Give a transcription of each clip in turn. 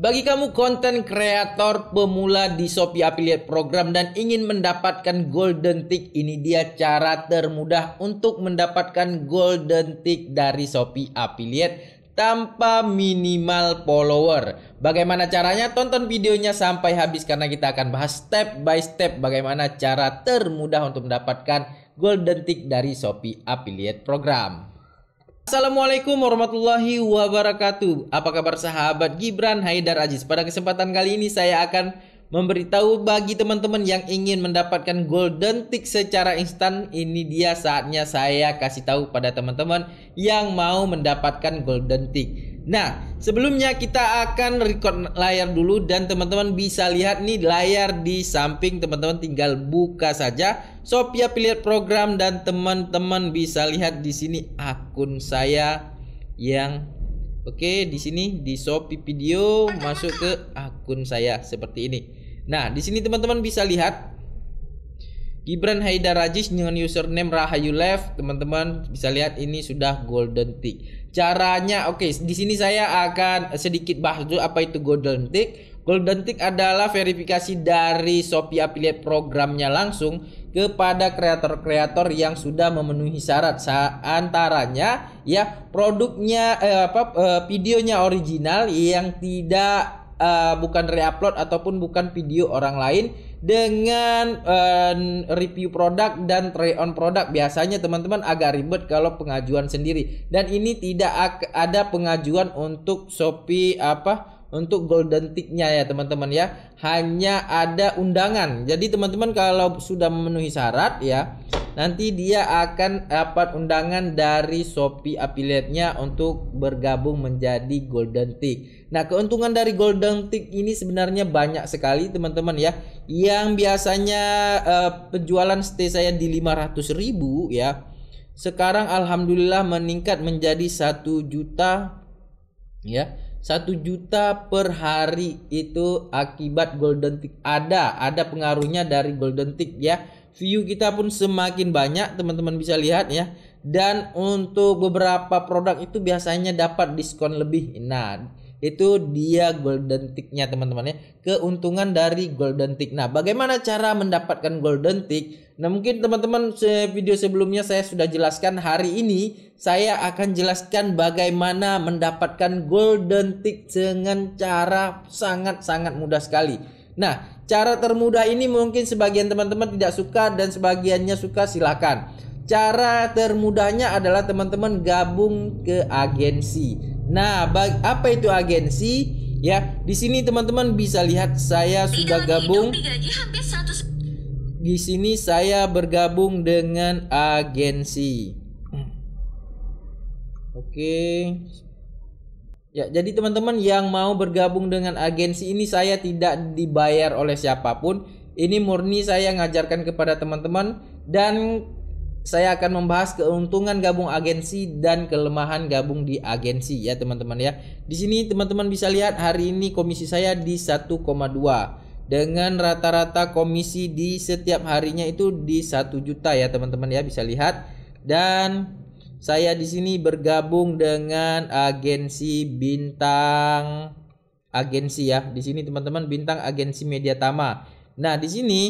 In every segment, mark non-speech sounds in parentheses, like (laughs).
Bagi kamu konten kreator pemula di Shopee Affiliate Program dan ingin mendapatkan golden tick, ini dia cara termudah untuk mendapatkan golden tick dari Shopee Affiliate tanpa minimal follower. Bagaimana caranya? Tonton videonya sampai habis karena kita akan bahas step by step bagaimana cara termudah untuk mendapatkan golden tick dari Shopee Affiliate Program. Assalamualaikum warahmatullahi wabarakatuh. Apa kabar sahabat Gibran Haidar Aziz? Pada kesempatan kali ini saya akan memberitahu bagi teman-teman yang ingin mendapatkan golden tick secara instan ini dia saatnya saya kasih tahu pada teman-teman yang mau mendapatkan golden tick. Nah, sebelumnya kita akan record layar dulu dan teman-teman bisa lihat nih layar di samping teman-teman tinggal buka saja Shopee pilih Program dan teman-teman bisa lihat di sini akun saya yang oke okay, di sini di Shopee Video masuk ke akun saya seperti ini. Nah, di sini teman-teman bisa lihat Gibran Haidar Rajis dengan username Rahayu Left, teman-teman bisa lihat ini sudah golden tick caranya oke okay, di sini saya akan sedikit bahas dulu apa itu golden tick golden tick adalah verifikasi dari Shopee affiliate programnya langsung kepada kreator-kreator yang sudah memenuhi syarat antaranya ya produknya eh, apa eh, videonya original yang tidak uh, bukan reupload ataupun bukan video orang lain dengan uh, review produk dan try on produk biasanya teman-teman agak ribet kalau pengajuan sendiri dan ini tidak ada pengajuan untuk Shopee apa untuk golden ticknya ya teman-teman ya hanya ada undangan jadi teman-teman kalau sudah memenuhi syarat ya nanti dia akan dapat undangan dari Shopee affiliate-nya untuk bergabung menjadi golden tick nah keuntungan dari golden tick ini sebenarnya banyak sekali teman-teman ya yang biasanya eh, penjualan stay saya di 500 ribu ya sekarang alhamdulillah meningkat menjadi satu juta ya satu juta per hari itu akibat golden tick ada ada pengaruhnya dari golden tick ya view kita pun semakin banyak teman-teman bisa lihat ya dan untuk beberapa produk itu biasanya dapat diskon lebih nah itu dia golden ticknya teman-temannya keuntungan dari golden tick nah bagaimana cara mendapatkan golden tick nah mungkin teman-teman video sebelumnya saya sudah jelaskan hari ini saya akan jelaskan bagaimana mendapatkan golden tick dengan cara sangat-sangat mudah sekali nah cara termudah ini mungkin sebagian teman-teman tidak suka dan sebagiannya suka silakan cara termudahnya adalah teman-teman gabung ke agensi Nah, bag, apa itu agensi? Ya, di sini teman-teman bisa lihat saya sudah gabung. Di sini saya bergabung dengan agensi. Oke. Ya, jadi teman-teman yang mau bergabung dengan agensi ini saya tidak dibayar oleh siapapun. Ini murni saya ngajarkan kepada teman-teman dan saya akan membahas keuntungan gabung agensi dan kelemahan gabung di agensi ya teman-teman ya. Di sini teman-teman bisa lihat hari ini komisi saya di 1,2 dengan rata-rata komisi di setiap harinya itu di 1 juta ya teman-teman ya bisa lihat dan saya di sini bergabung dengan agensi bintang agensi ya. Di sini teman-teman bintang agensi Media Tama. Nah, di sini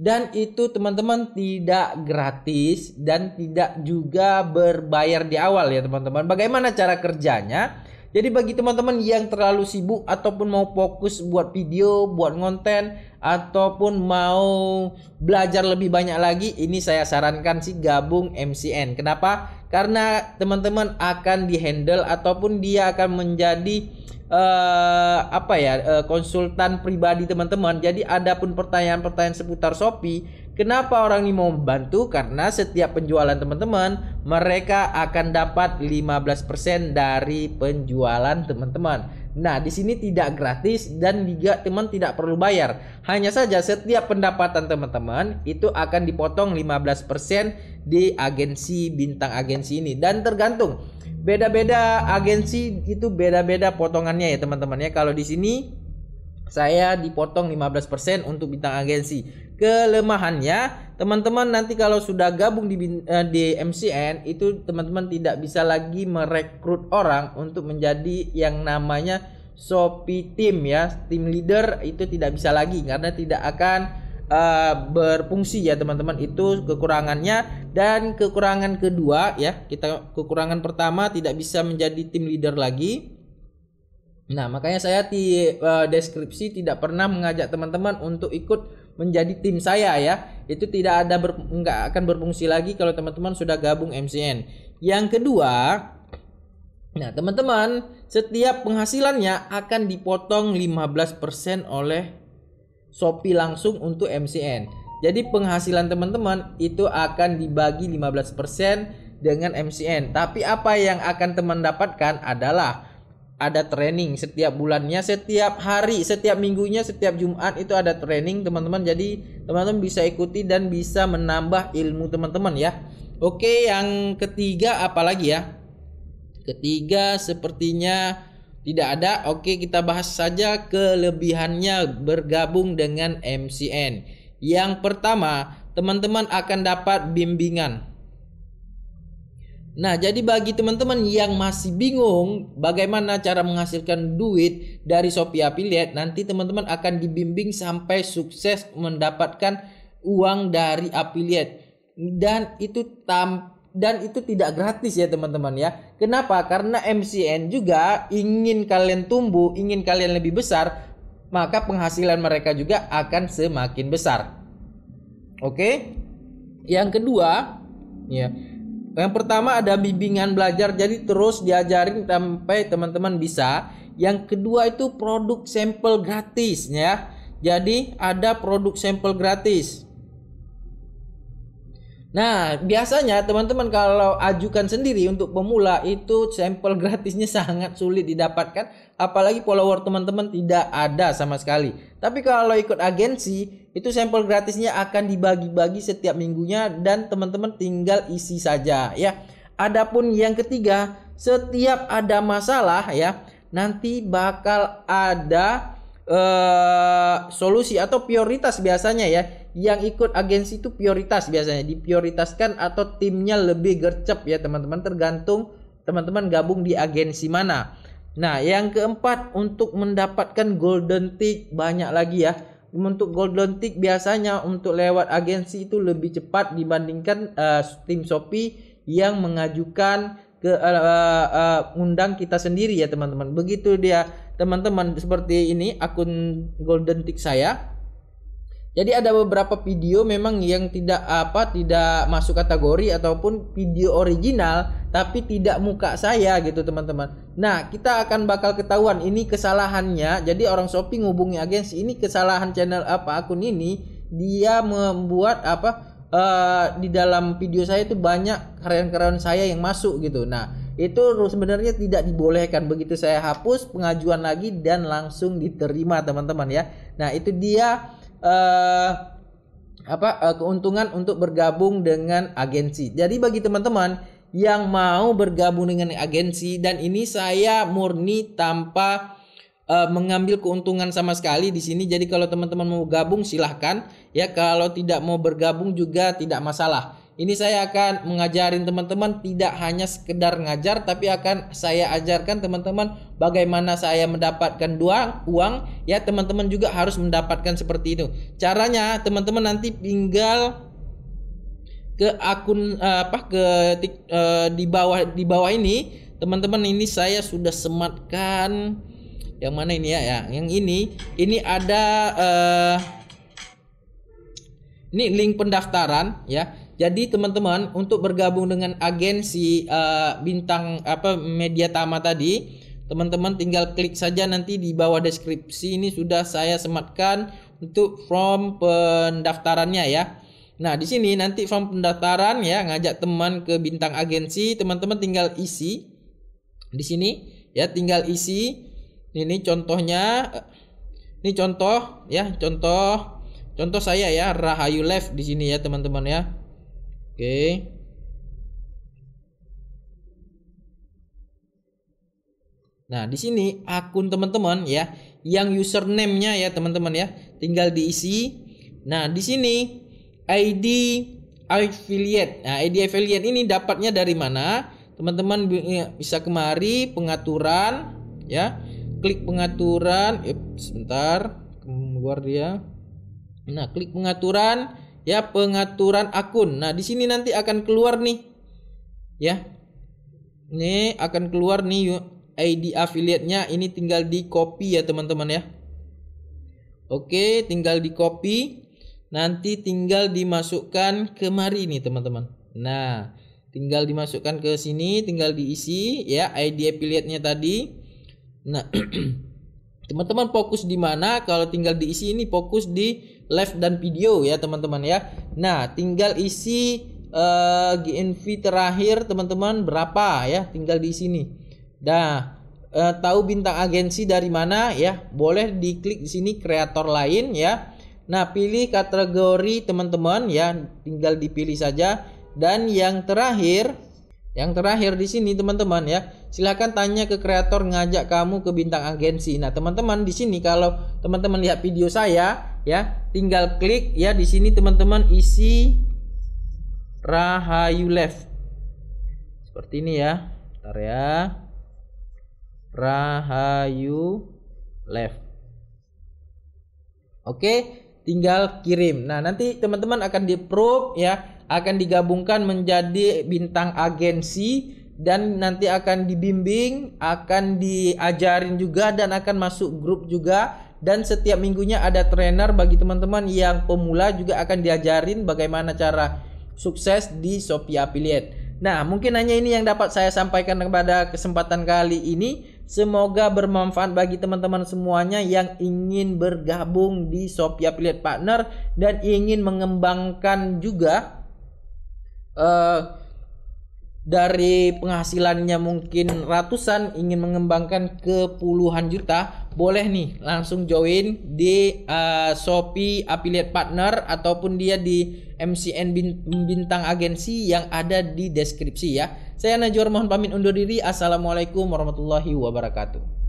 dan itu teman-teman tidak gratis dan tidak juga berbayar di awal ya teman-teman. Bagaimana cara kerjanya? Jadi bagi teman-teman yang terlalu sibuk ataupun mau fokus buat video, buat konten ataupun mau belajar lebih banyak lagi, ini saya sarankan sih gabung MCN. Kenapa? karena teman-teman akan dihandle ataupun dia akan menjadi uh, apa ya uh, konsultan pribadi teman-teman. Jadi ada pun pertanyaan-pertanyaan seputar Shopee, kenapa orang ini mau membantu? Karena setiap penjualan teman-teman, mereka akan dapat 15% dari penjualan teman-teman. Nah, di sini tidak gratis dan juga teman tidak perlu bayar. Hanya saja setiap pendapatan teman-teman itu akan dipotong 15% di agensi bintang agensi ini dan tergantung beda-beda agensi itu beda-beda potongannya ya teman-teman ya. Kalau di sini saya dipotong 15% untuk bintang agensi. Kelemahannya, teman-teman nanti kalau sudah gabung di, eh, di MCN itu teman-teman tidak bisa lagi merekrut orang untuk menjadi yang namanya Shopee team ya, team leader itu tidak bisa lagi karena tidak akan uh, berfungsi ya teman-teman itu kekurangannya dan kekurangan kedua ya kita kekurangan pertama tidak bisa menjadi tim leader lagi Nah, makanya saya di uh, deskripsi tidak pernah mengajak teman-teman untuk ikut menjadi tim saya ya. Itu tidak ada ber, nggak akan berfungsi lagi kalau teman-teman sudah gabung MCN. Yang kedua, nah teman-teman, setiap penghasilannya akan dipotong 15% oleh Shopee langsung untuk MCN. Jadi penghasilan teman-teman itu akan dibagi 15% dengan MCN. Tapi apa yang akan teman dapatkan adalah ada training setiap bulannya, setiap hari, setiap minggunya, setiap Jumat itu ada training teman-teman. Jadi teman-teman bisa ikuti dan bisa menambah ilmu teman-teman ya. Oke, yang ketiga apa lagi ya? Ketiga sepertinya tidak ada. Oke, kita bahas saja kelebihannya bergabung dengan MCN. Yang pertama, teman-teman akan dapat bimbingan Nah, jadi bagi teman-teman yang masih bingung bagaimana cara menghasilkan duit dari Shopee Affiliate, nanti teman-teman akan dibimbing sampai sukses mendapatkan uang dari affiliate. Dan itu tam dan itu tidak gratis ya teman-teman ya. Kenapa? Karena MCN juga ingin kalian tumbuh, ingin kalian lebih besar, maka penghasilan mereka juga akan semakin besar. Oke? Yang kedua, ya. Yang pertama ada bimbingan belajar, jadi terus diajarin sampai teman-teman bisa. Yang kedua itu produk sampel gratis ya. Jadi ada produk sampel gratis. Nah, biasanya teman-teman kalau ajukan sendiri untuk pemula itu sampel (laughs) gratisnya sangat sulit didapatkan, apalagi follower teman-teman tidak ada sama sekali. Tapi kalau ikut agensi, itu sampel gratisnya akan dibagi-bagi setiap minggunya dan teman-teman tinggal isi saja ya. Adapun yang ketiga, setiap ada masalah ya, nanti bakal ada uh, solusi atau prioritas biasanya ya yang ikut agensi itu prioritas biasanya diprioritaskan atau timnya lebih gercep ya teman-teman tergantung teman-teman gabung di agensi mana nah yang keempat untuk mendapatkan golden tick banyak lagi ya untuk golden tick biasanya untuk lewat agensi itu lebih cepat dibandingkan uh, tim Shopee yang mengajukan ke uh, uh, undang kita sendiri ya teman-teman begitu dia teman-teman seperti ini akun Golden Tick saya. Jadi ada beberapa video memang yang tidak apa tidak masuk kategori ataupun video original tapi tidak muka saya gitu teman-teman. Nah, kita akan bakal ketahuan ini kesalahannya. Jadi orang shopping hubungi agensi ini kesalahan channel apa akun ini dia membuat apa uh, di dalam video saya itu banyak karyawan-karyawan saya yang masuk gitu. Nah, itu sebenarnya tidak dibolehkan begitu saya hapus pengajuan lagi dan langsung diterima teman-teman ya nah itu dia eh, apa eh, keuntungan untuk bergabung dengan agensi jadi bagi teman-teman yang mau bergabung dengan agensi dan ini saya murni tanpa uh, mengambil keuntungan sama sekali di sini. Jadi kalau teman-teman mau gabung silahkan ya. Kalau tidak mau bergabung juga tidak masalah. Ini saya akan mengajarin teman-teman tidak hanya sekedar ngajar tapi akan saya ajarkan teman-teman bagaimana saya mendapatkan uang, uang ya teman-teman juga harus mendapatkan seperti itu. Caranya teman-teman nanti tinggal ke akun eh, apa ke tik, eh, di bawah di bawah ini teman-teman ini saya sudah sematkan yang mana ini ya ya yang ini ini ada eh, ini link pendaftaran ya jadi teman-teman untuk bergabung dengan agensi uh, bintang apa media Tama tadi, teman-teman tinggal klik saja nanti di bawah deskripsi ini sudah saya sematkan untuk form pendaftarannya ya. Nah, di sini nanti form pendaftaran ya ngajak teman ke bintang agensi, teman-teman tinggal isi di sini ya tinggal isi. Ini contohnya eh, ini contoh ya, contoh contoh saya ya Rahayu Live di sini ya teman-teman ya. Oke, Nah, di sini akun teman-teman ya, yang username-nya ya teman-teman ya, tinggal diisi. Nah, di sini ID affiliate. Nah, ID affiliate ini dapatnya dari mana? Teman-teman ya, bisa kemari pengaturan ya. Klik pengaturan, eh, sebentar, keluar dia. Nah, klik pengaturan ya pengaturan akun. Nah, di sini nanti akan keluar nih ya. Ini akan keluar nih ID affiliate-nya. Ini tinggal di copy ya, teman-teman ya. Oke, tinggal di copy. Nanti tinggal dimasukkan kemari nih, teman-teman. Nah, tinggal dimasukkan ke sini, tinggal diisi ya ID affiliate-nya tadi. Nah, (clears throat) teman-teman fokus di mana? Kalau tinggal diisi ini fokus di live dan video ya teman-teman ya. Nah, tinggal isi uh, eh, GNV terakhir teman-teman berapa ya, tinggal di sini. Nah, uh, tahu bintang agensi dari mana ya? Boleh diklik di sini kreator lain ya. Nah, pilih kategori teman-teman ya, tinggal dipilih saja dan yang terakhir yang terakhir di sini teman-teman ya, silahkan tanya ke kreator ngajak kamu ke bintang agensi. Nah teman-teman di sini kalau teman-teman lihat video saya ya tinggal klik ya di sini teman-teman isi Rahayu Left seperti ini ya ntar ya Rahayu Left. oke tinggal kirim nah nanti teman-teman akan di approve ya akan digabungkan menjadi bintang agensi dan nanti akan dibimbing, akan diajarin juga dan akan masuk grup juga dan setiap minggunya ada trainer bagi teman-teman yang pemula juga akan diajarin bagaimana cara sukses di Shopee Affiliate. Nah, mungkin hanya ini yang dapat saya sampaikan kepada kesempatan kali ini. Semoga bermanfaat bagi teman-teman semuanya yang ingin bergabung di Shopee Affiliate Partner dan ingin mengembangkan juga uh, dari penghasilannya mungkin ratusan ingin mengembangkan ke puluhan juta boleh nih langsung join di uh, Shopee Affiliate Partner ataupun dia di MCN Bintang Agensi yang ada di deskripsi ya. Saya Najwar mohon pamit undur diri. Assalamualaikum warahmatullahi wabarakatuh.